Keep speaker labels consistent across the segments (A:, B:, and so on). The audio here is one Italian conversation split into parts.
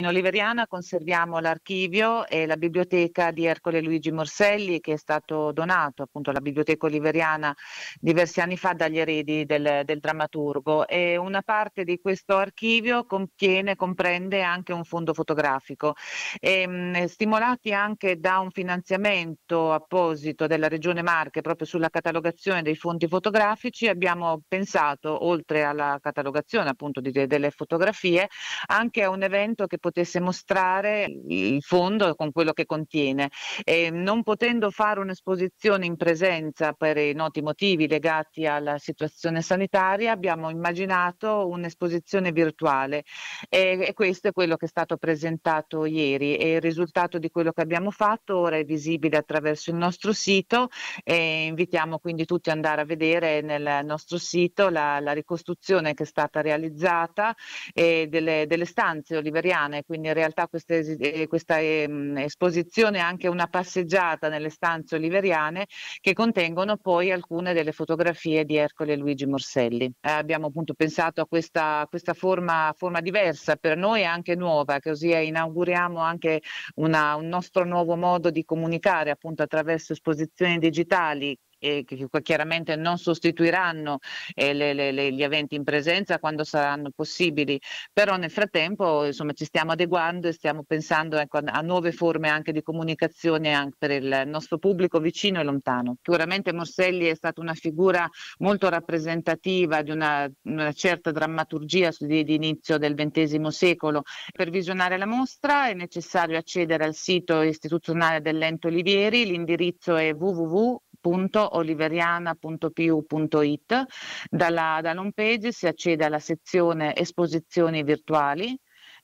A: In Oliveriana conserviamo l'archivio e la biblioteca di Ercole Luigi Morselli che è stato donato appunto alla biblioteca oliveriana diversi anni fa dagli eredi del, del drammaturgo e una parte di questo archivio contiene, comprende anche un fondo fotografico. E, ehm, mh, stimolati anche da un finanziamento apposito della Regione Marche proprio sulla catalogazione dei fondi fotografici abbiamo pensato oltre alla catalogazione appunto di, delle fotografie anche a un evento che potrebbe potesse mostrare il fondo con quello che contiene. E ehm, non potendo fare un'esposizione in presenza per i noti motivi legati alla situazione sanitaria, abbiamo immaginato un'esposizione virtuale e, e questo è quello che è stato presentato ieri e il risultato di quello che abbiamo fatto ora è visibile attraverso il nostro sito e invitiamo quindi tutti ad andare a vedere nel nostro sito la, la ricostruzione che è stata realizzata delle, delle stanze oliveriane esposizione, quindi in realtà eh, questa, questa ehm, esposizione è anche una passeggiata nelle stanze oliveriane che contengono poi alcune delle fotografie di Ercole e Luigi Morselli. Eh, abbiamo appunto pensato a questa, questa forma, forma, diversa per noi anche nuova, così inauguriamo anche una, un nostro nuovo modo di comunicare appunto attraverso esposizioni digitali e che chiaramente non sostituiranno eh, le, le, gli eventi in presenza quando saranno possibili, però nel frattempo insomma, ci stiamo adeguando e stiamo pensando ecco, a nuove forme anche di comunicazione anche per il nostro pubblico vicino e lontano. Sicuramente Morselli è stata una figura molto rappresentativa di una, una certa drammaturgia di, di inizio del XX secolo. Per visionare la mostra è necessario accedere al sito istituzionale dell'Ente Olivieri, l'indirizzo è www www.oliveriana.piu.it. Dalla, home page si accede alla sezione esposizioni virtuali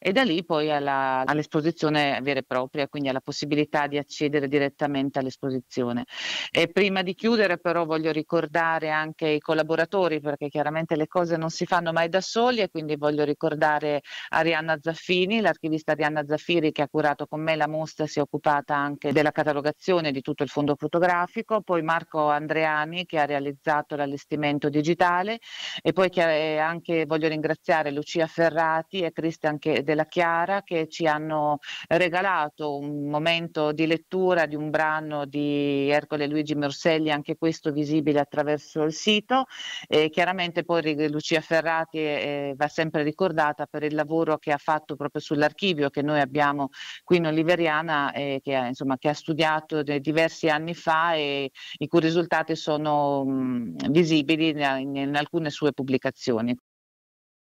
A: e da lì poi alla, all'esposizione vera e propria, quindi alla possibilità di accedere direttamente all'esposizione. E prima di chiudere però voglio ricordare anche i collaboratori perché chiaramente le cose non si fanno mai da soli e quindi voglio ricordare Arianna Zaffini, l'archivista Arianna Zaffiri che ha curato con me la mostra, si è occupata anche della catalogazione di tutto il fondo fotografico, poi Marco Andreani che ha realizzato l'allestimento digitale e poi eh, anche voglio ringraziare Lucia Ferrati e Cristian che della Chiara che ci hanno regalato un momento di lettura di un brano di Ercole Luigi Morselli, anche questo visibile attraverso il sito. E chiaramente poi Lucia Ferrati eh, va sempre ricordata per il lavoro che ha fatto proprio sull'archivio che noi abbiamo qui in Oliveriana, eh, che, ha, insomma, che, ha, studiato diversi anni fa e i cui risultati sono mh, mm, visibili in, in alcune sue pubblicazioni.